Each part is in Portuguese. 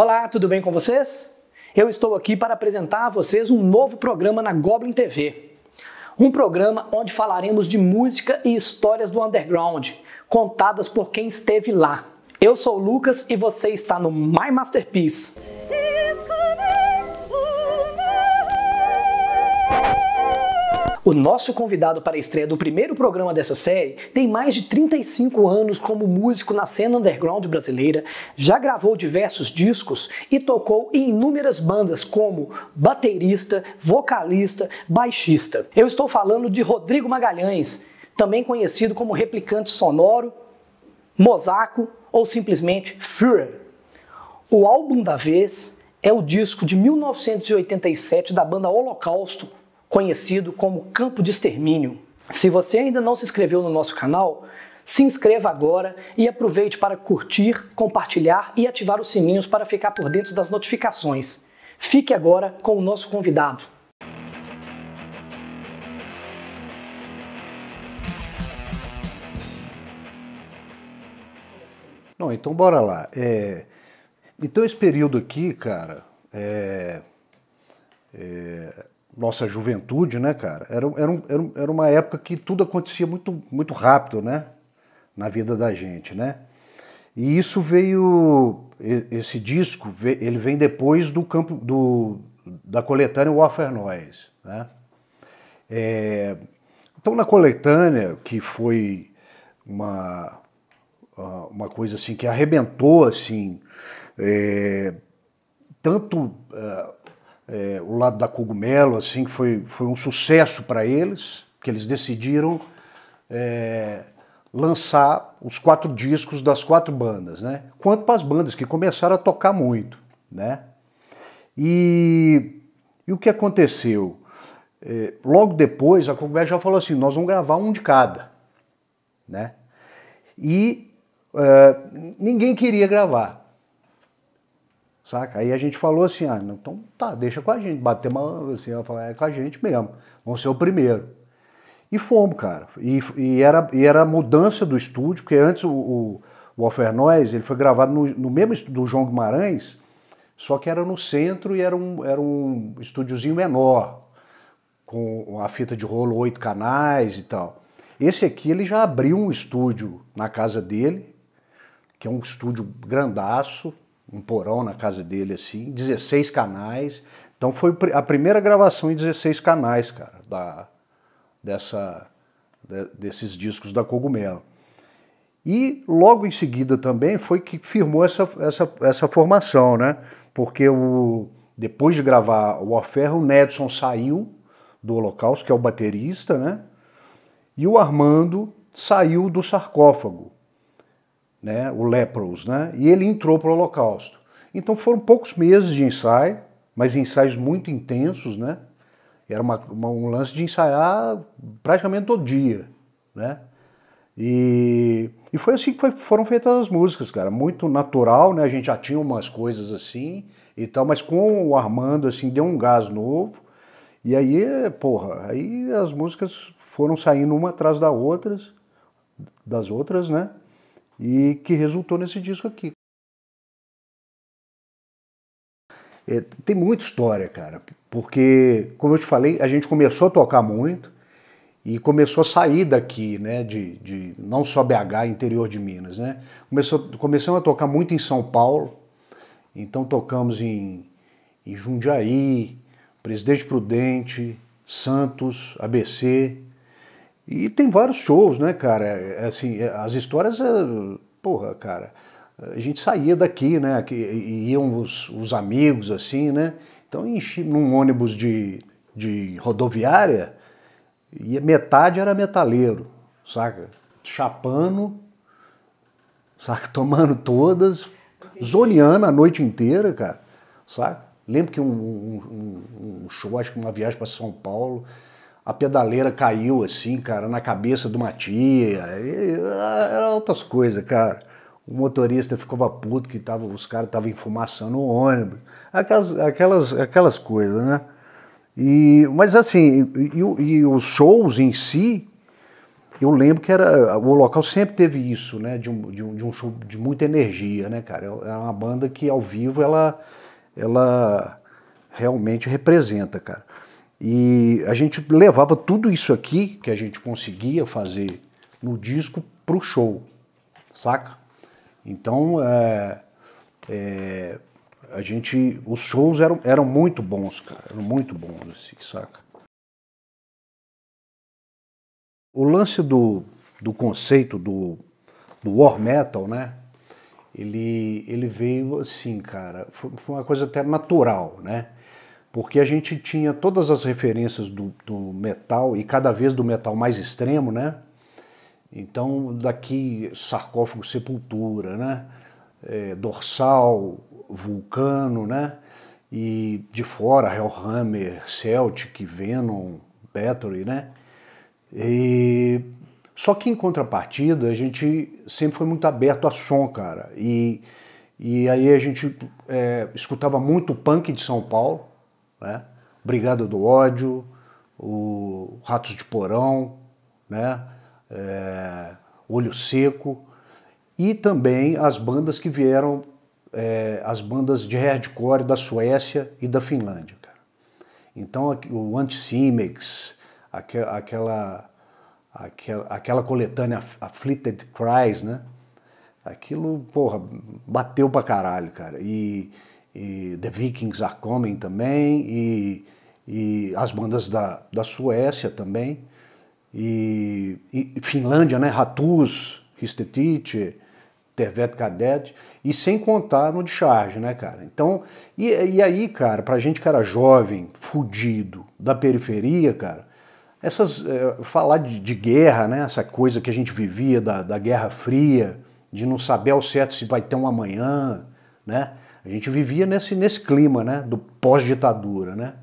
Olá, tudo bem com vocês? Eu estou aqui para apresentar a vocês um novo programa na Goblin TV. Um programa onde falaremos de música e histórias do underground, contadas por quem esteve lá. Eu sou o Lucas e você está no My Masterpiece. O nosso convidado para a estreia do primeiro programa dessa série tem mais de 35 anos como músico na cena underground brasileira, já gravou diversos discos e tocou em inúmeras bandas como baterista, vocalista, baixista. Eu estou falando de Rodrigo Magalhães, também conhecido como replicante sonoro, mosaico ou simplesmente Führer. O álbum da vez é o disco de 1987 da banda Holocausto, conhecido como campo de extermínio. Se você ainda não se inscreveu no nosso canal, se inscreva agora e aproveite para curtir, compartilhar e ativar os sininhos para ficar por dentro das notificações. Fique agora com o nosso convidado. Não, então bora lá. É... Então esse período aqui, cara, é... É nossa juventude, né, cara? Era, era, era uma época que tudo acontecia muito, muito rápido, né? Na vida da gente, né? E isso veio, esse disco, ele vem depois do campo do, da coletânea Warfare Noise, né? É, então na coletânea, que foi uma, uma coisa assim que arrebentou, assim, é, tanto... É, é, o lado da Cogumelo, assim, que foi, foi um sucesso para eles, que eles decidiram é, lançar os quatro discos das quatro bandas, né? Quanto para as bandas que começaram a tocar muito, né? E, e o que aconteceu? É, logo depois, a Cogumelo já falou assim, nós vamos gravar um de cada, né? E é, ninguém queria gravar saca? Aí a gente falou assim, ah, então tá, deixa com a gente, bater uma, assim, ela falou, é com a gente mesmo, vamos ser o primeiro. E fomos, cara, e, e era, e era mudança do estúdio, porque antes o, o, o Offer Noise, ele foi gravado no, no mesmo estúdio do João Guimarães, só que era no centro e era um, era um estúdiozinho menor, com a fita de rolo oito canais e tal. Esse aqui ele já abriu um estúdio na casa dele, que é um estúdio grandaço, um porão na casa dele, assim, 16 canais. Então foi a primeira gravação em 16 canais, cara, da, dessa, de, desses discos da Cogumelo. E logo em seguida também foi que firmou essa, essa, essa formação, né? Porque o, depois de gravar o Warfare, o Nedson saiu do Holocausto, que é o baterista, né? E o Armando saiu do sarcófago né, o Lepros, né, e ele entrou para o Holocausto. Então foram poucos meses de ensaio, mas ensaios muito intensos, né? Era uma, uma, um lance de ensaiar praticamente todo dia, né? E, e foi assim que foi, foram feitas as músicas, cara. Muito natural, né? A gente já tinha umas coisas assim e tal, mas com o Armando, assim, deu um gás novo. E aí, porra, aí as músicas foram saindo uma atrás da outras, das outras, né? e que resultou nesse disco aqui. É, tem muita história, cara, porque, como eu te falei, a gente começou a tocar muito e começou a sair daqui, né, de, de não só BH, interior de Minas, né. Começou, começamos a tocar muito em São Paulo, então tocamos em, em Jundiaí, Presidente Prudente, Santos, ABC, e tem vários shows, né, cara? É, assim, é, as histórias, é, porra, cara, a gente saía daqui, né? E iam os, os amigos, assim, né? Então enchi num ônibus de, de rodoviária e metade era metaleiro, saca? Chapando, saca? Tomando todas, zoneando a noite inteira, cara, saca? Lembro que um, um, um show, acho que uma viagem para São Paulo, a pedaleira caiu assim, cara, na cabeça de uma tia. Ah, era outras coisas, cara. O motorista ficava puto que tava, os caras estavam enfumaçando o ônibus. Aquelas, aquelas, aquelas coisas, né? E, mas assim, e, e os shows em si, eu lembro que era o local sempre teve isso, né? De um, de um, de um show de muita energia, né, cara? Era é, é uma banda que ao vivo ela, ela realmente representa, cara. E a gente levava tudo isso aqui que a gente conseguia fazer no disco pro show, saca? Então é, é, a gente, os shows eram, eram muito bons, cara, eram muito bons, assim, saca? O lance do, do conceito do, do war metal, né? Ele, ele veio assim, cara, foi, foi uma coisa até natural, né? porque a gente tinha todas as referências do, do metal e cada vez do metal mais extremo, né? Então, daqui sarcófago sepultura, né? É, dorsal, vulcano, né? E de fora, Hellhammer, Celtic, Venom, Battery, né? E... Só que em contrapartida, a gente sempre foi muito aberto a som, cara. E, e aí a gente é, escutava muito punk de São Paulo, né? Brigada do Ódio, o Ratos de Porão, né? É, Olho Seco, e também as bandas que vieram, é, as bandas de hardcore da Suécia e da Finlândia. Cara. Então o Anticimex, aquela, aquela, aquela coletânea Afflicted Cries, né? Aquilo, porra, bateu pra caralho, cara. E, e The Vikings Are Coming também, e, e as bandas da, da Suécia também, e, e Finlândia, né? Ratus, Histetite, Tervet Kadet, e sem contar no discharge né, cara? Então, e, e aí, cara, pra gente que era jovem, fudido, da periferia, cara, essas é, falar de, de, guerra, né? Essa coisa que a gente vivia da, da Guerra Fria, de não saber ao certo se vai ter um amanhã, né? A gente vivia nesse, nesse clima, né? Do pós-ditadura, né?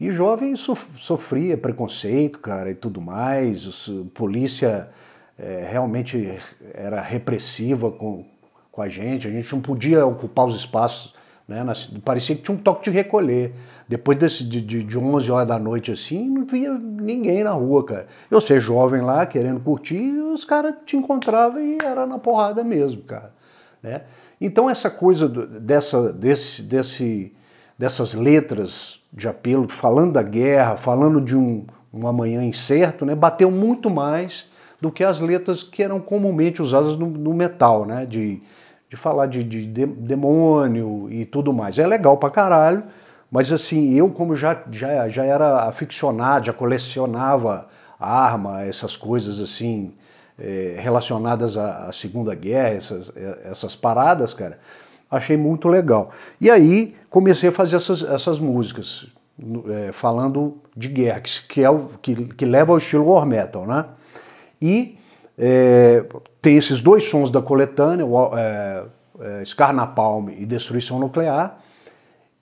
E jovem sofria preconceito, cara, e tudo mais. a polícia é, realmente era repressiva com, com a gente. A gente não podia ocupar os espaços, né? Nas, parecia que tinha um toque de recolher. Depois desse, de, de, de 11 horas da noite, assim, não via ninguém na rua, cara. Eu ser jovem lá, querendo curtir, os caras te encontravam e era na porrada mesmo, cara, né? Então essa coisa dessa, desse, desse, dessas letras de apelo, falando da guerra, falando de um, um amanhã incerto, né, bateu muito mais do que as letras que eram comumente usadas no, no metal, né, de, de falar de, de, demônio e tudo mais. É legal pra caralho, mas assim, eu como já, já, já era aficionado, já colecionava arma, essas coisas assim, é, relacionadas à, à, Segunda Guerra, essas, é, essas paradas, cara. Achei muito legal. E aí comecei a fazer essas, essas músicas, é, falando de guerra, que, é o, que, que leva ao estilo war metal, né? E é, tem esses dois sons da coletânea, o, é, é, e Destruição Nuclear,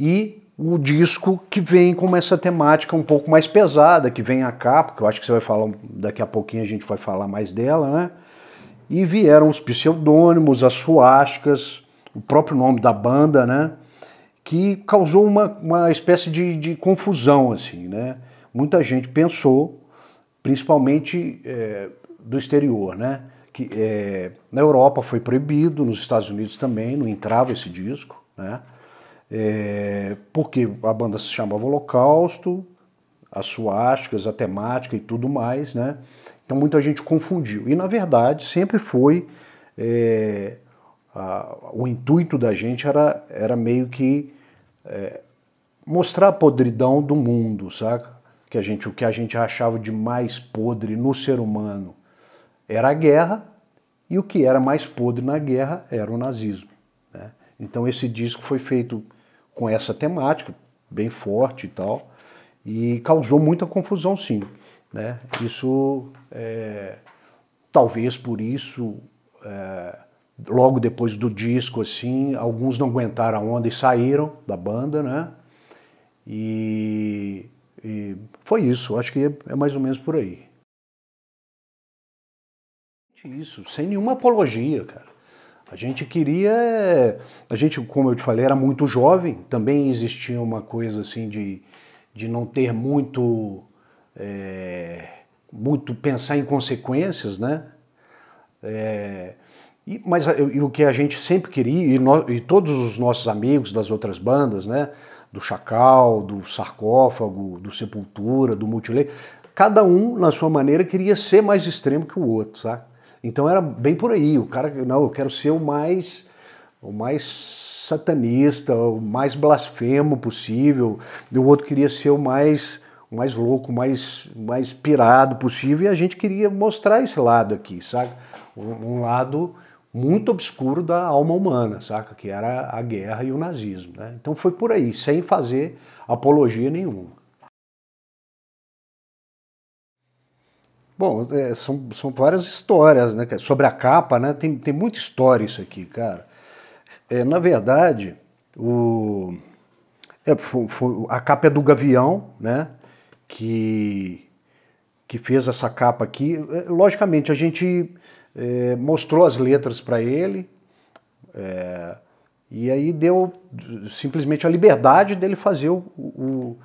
e o disco que vem com essa temática um pouco mais pesada, que vem a capa, que eu acho que você vai falar daqui a pouquinho, a gente vai falar mais dela, né? E vieram os pseudônimos, as suásticas, o próprio nome da banda, né? Que causou uma, uma espécie de, de confusão, assim, né? Muita gente pensou, principalmente é, do exterior, né? Que é, na Europa foi proibido, nos Estados Unidos também, não entrava esse disco, né? É, porque a banda se chamava Holocausto, as suásticas, a temática e tudo mais, né? Então muita gente confundiu. E na verdade sempre foi é, a, o intuito da gente era, era meio que é, mostrar a podridão do mundo, saca? Que a gente, o que a gente achava de mais podre no ser humano era a guerra, e o que era mais podre na guerra era o nazismo. Né? Então esse disco foi feito com essa temática, bem forte e tal, e causou muita confusão, sim. Né? Isso, é, talvez por isso, é, logo depois do disco, assim, alguns não aguentaram a onda e saíram da banda, né? E, e foi isso, acho que é, é mais ou menos por aí. Isso, sem nenhuma apologia, cara. A gente queria. A gente, como eu te falei, era muito jovem, também existia uma coisa assim de, de não ter muito. É, muito pensar em consequências, né? É, e, mas e o que a gente sempre queria, e, no, e, todos os nossos amigos das outras bandas, né? Do Chacal, do Sarcófago, do Sepultura, do Multilei, cada um, na sua maneira, queria ser mais extremo que o outro, sabe? Então era bem por aí. O cara, não, eu quero ser o mais, o mais satanista, o mais blasfemo possível. E o outro queria ser o mais, mais louco, o mais, mais pirado possível. E a gente queria mostrar esse lado aqui, sabe? Um, um lado muito obscuro da alma humana, saca? Que era a guerra e o nazismo. Né? Então foi por aí, sem fazer apologia nenhuma. Bom, é, são, são várias histórias, né? Sobre a capa, né? Tem, tem muita história isso aqui, cara. É, na verdade, o, é, foi, foi, a capa é do Gavião, né? Que, que fez essa capa aqui. É, logicamente, a gente é, mostrou as letras para ele. É, e aí deu simplesmente a liberdade dele fazer o, o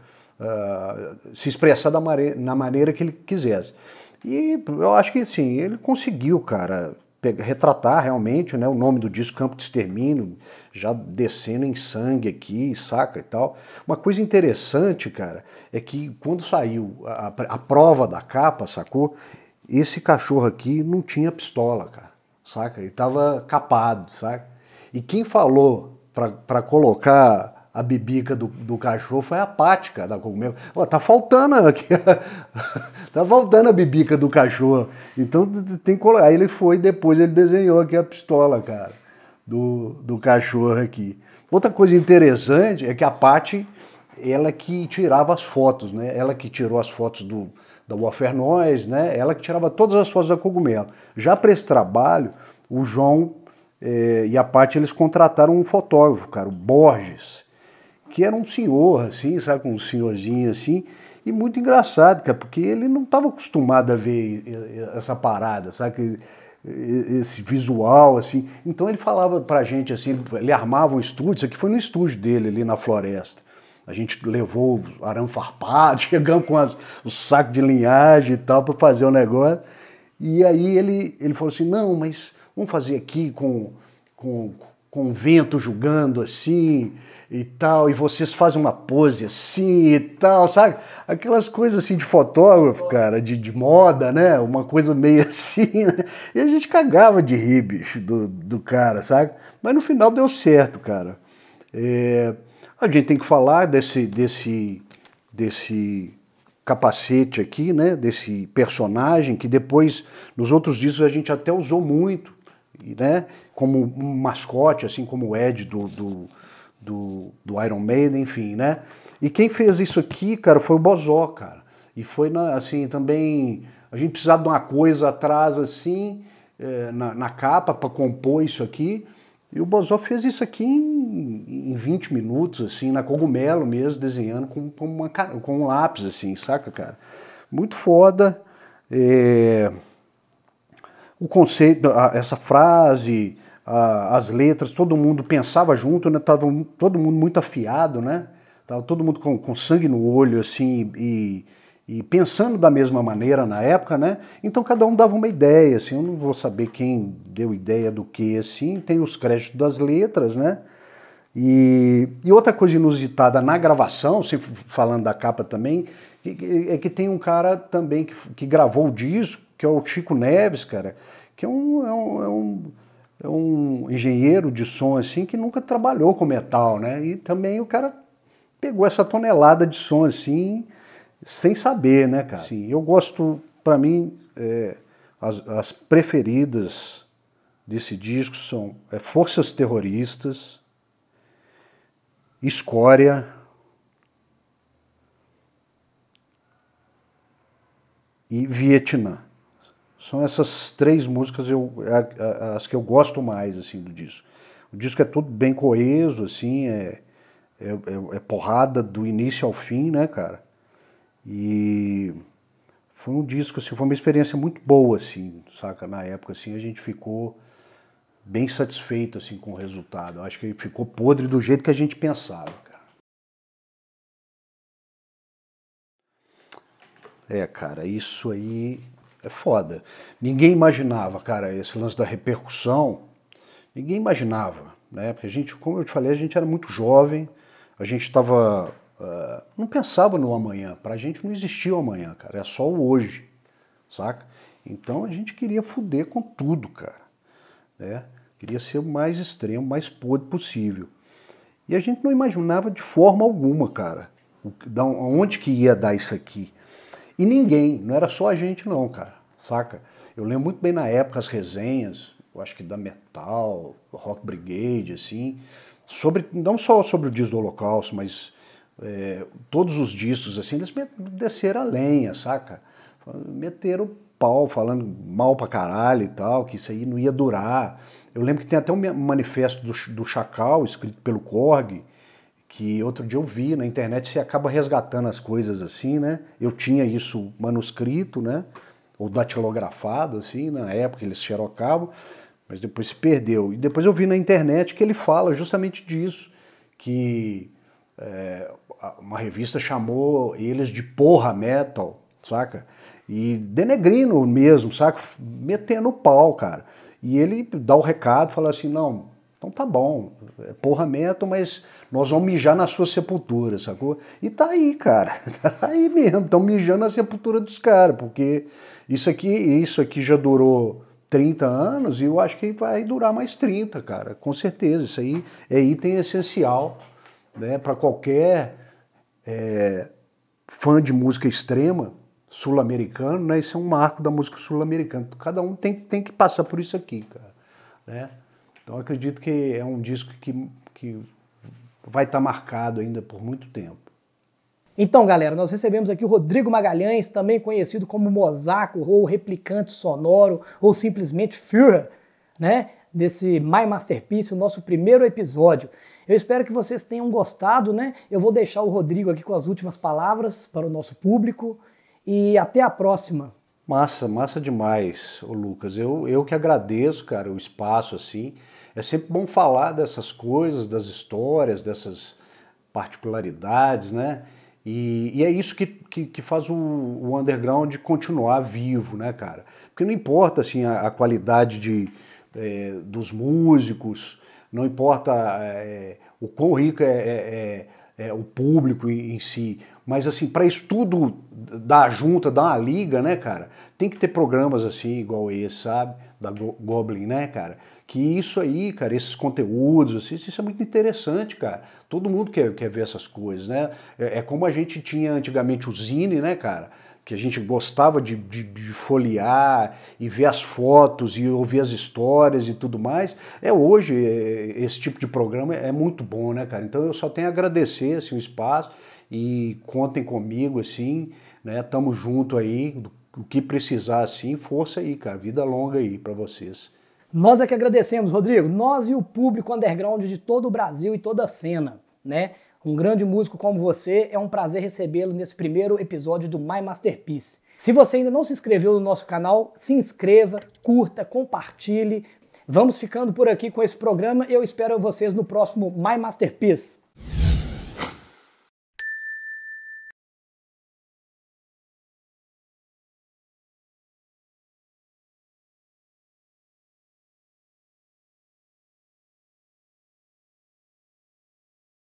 Uh, se expressar da maneira, na maneira que ele quisesse. E eu acho que sim, ele conseguiu, cara, pegar, retratar realmente né, o nome do disco Campo de Extermínio, já descendo em sangue aqui, saca e tal. Uma coisa interessante, cara, é que quando saiu a, a prova da capa, sacou? Esse cachorro aqui não tinha pistola, cara, saca? Ele tava capado, saca? E quem falou para colocar a bibica do, do cachorro foi apática da cogumelo. Ó, tá faltando aqui. tá faltando a bibica do cachorro. Então tem que colocar. Aí ele foi depois ele desenhou aqui a pistola, cara, do, do cachorro aqui. Outra coisa interessante é que a Paty, ela que tirava as fotos, né? Ela que tirou as fotos do da Warfare Noise, né? Ela que tirava todas as fotos da cogumelo. Já para esse trabalho, o João eh, e a Paty, eles contrataram um fotógrafo, cara, o Borges que era um senhor, assim, sabe, um senhorzinho assim, e muito engraçado, cara, porque ele não estava acostumado a ver eh, eh, essa parada, sabe? Esse visual, assim. Então ele falava pra gente assim, ele armava um estúdio, isso aqui foi no estúdio dele ali na floresta. A gente levou o arame farpado, chegamos com as, o saco de linhagem e tal para fazer o negócio. E aí ele, ele falou assim: não, mas vamos fazer aqui com, com, com o vento jogando assim e tal, e vocês fazem uma pose assim e tal, sabe? Aquelas coisas assim de fotógrafo, cara, de, de moda, né? Uma coisa meio assim, né? E a gente cagava de rir, bicho, do, do cara, sabe? Mas no final deu certo, cara. É, a gente tem que falar desse, desse, desse capacete aqui, né? Desse personagem que depois, nos outros discos, a gente até usou muito né? Como um mascote, assim como o Ed do, do, do, do, Iron Maiden, enfim, né? E quem fez isso aqui, cara, foi o Bozó, cara. E foi, na, assim, também... A gente precisava de uma coisa atrás, assim, eh, na, na capa para compor isso aqui. E o Bozó fez isso aqui em, em 20 minutos, assim, na cogumelo mesmo, desenhando com, com, uma, com um lápis, assim, saca, cara? Muito foda. É o conceito, essa frase, as letras, todo mundo pensava junto, né? Tava todo mundo muito afiado, né? Tava todo mundo com, com sangue no olho, assim, e, e, pensando da mesma maneira na época, né? Então cada um dava uma ideia, assim, eu não vou saber quem deu ideia do que, assim, tem os créditos das letras, né? E, e outra coisa inusitada na gravação, sempre falando da capa também, é que tem um cara também que, que gravou o disco, que é o Chico Neves, cara, que é um, é um, é um, é um engenheiro de som, assim, que nunca trabalhou com metal, né? E também o cara pegou essa tonelada de som, assim, sem saber, né, cara? Sim. eu gosto, para mim, é, as, as, preferidas desse disco são é, Forças Terroristas, Escória, e Vietnã. São essas três músicas eu, as que eu gosto mais assim do disco. O disco é todo bem coeso, assim, é, é, é, é, porrada do início ao fim, né, cara? E foi um disco, assim, foi uma experiência muito boa, assim, saca? Na época, assim, a gente ficou bem satisfeito, assim, com o resultado. Eu acho que ficou podre do jeito que a gente pensava, cara. É, cara, isso aí é foda. Ninguém imaginava, cara, esse lance da repercussão, ninguém imaginava, né? Porque a gente, como eu te falei, a gente era muito jovem, a gente estava. Uh, eh, não pensava no amanhã, pra gente não existia o amanhã, cara, é só o hoje, saca? Então a gente queria fuder com tudo, cara, né? Queria ser o mais extremo, mais podre possível. E a gente não imaginava de forma alguma, cara, onde que ia dar isso aqui. E ninguém, não era só a gente não, cara, saca? Eu lembro muito bem na época as resenhas, eu acho que da Metal, Rock Brigade, assim, sobre, não só sobre o disco do Holocausto, mas é, todos os discos, assim, eles desceram a lenha, saca? Meteram pau, falando mal pra caralho e tal, que isso aí não ia durar. Eu lembro que tem até um manifesto do, do Chacal, escrito pelo Korg, que outro dia eu vi na internet, você acaba resgatando as coisas assim, né? Eu tinha isso manuscrito, né? Ou datilografado, assim, na época eles xerocavam, mas depois se perdeu. E depois eu vi na internet que ele fala justamente disso, que é, uma revista chamou eles de porra metal, saca? E denegrindo mesmo, saca? Metendo o pau, cara. E ele dá o recado, fala assim, não, então tá bom, é porra meta, mas nós vamos mijar na sua sepultura, sacou? E tá aí, cara, tá aí mesmo, estão mijando na sepultura dos caras, porque isso aqui, isso aqui já durou 30 anos e eu acho que vai durar mais 30, cara, com certeza. Isso aí é item essencial né, para qualquer é, fã de música extrema sul-americano, né? Isso é um marco da música sul-americana. Cada um tem, tem que passar por isso aqui, cara. Né? Então acredito que é um disco que, que vai estar tá marcado ainda por muito tempo. Então, galera, nós recebemos aqui o Rodrigo Magalhães, também conhecido como Mosaco ou Replicante Sonoro ou simplesmente Führer, né? Desse My Masterpiece, o nosso primeiro episódio. Eu espero que vocês tenham gostado, né? Eu vou deixar o Rodrigo aqui com as últimas palavras para o nosso público e até a próxima. Massa, massa demais, ô Lucas. Eu, eu que agradeço, cara, o espaço assim. É sempre bom falar dessas coisas, das histórias, dessas particularidades, né? E, e é isso que, que, que faz o, o, underground continuar vivo, né, cara? Porque não importa, assim, a, a qualidade de, é, dos músicos, não importa é, o quão rico é, é, é, é o público em, em si, mas assim, para estudo dar junta, uma liga, né, cara? Tem que ter programas assim igual esse, sabe? Da Go Goblin, né, cara? que isso aí, cara, esses conteúdos, assim, isso é muito interessante, cara. Todo mundo quer, quer ver essas coisas, né? É, é como a gente tinha antigamente o Zine, né, cara? que a gente gostava de, de, de, folhear e ver as fotos e ouvir as histórias e tudo mais. É hoje é, esse tipo de programa é muito bom, né, cara? Então eu só tenho a agradecer assim, o espaço e contem comigo assim, né? Tamo junto aí, o que precisar assim, força aí, cara. Vida longa aí para vocês. Nós é que agradecemos, Rodrigo. Nós e o público underground de todo o Brasil e toda a cena, né? Um grande músico como você, é um prazer recebê-lo nesse primeiro episódio do My Masterpiece. Se você ainda não se inscreveu no nosso canal, se inscreva, curta, compartilhe. Vamos ficando por aqui com esse programa. Eu espero vocês no próximo My Masterpiece.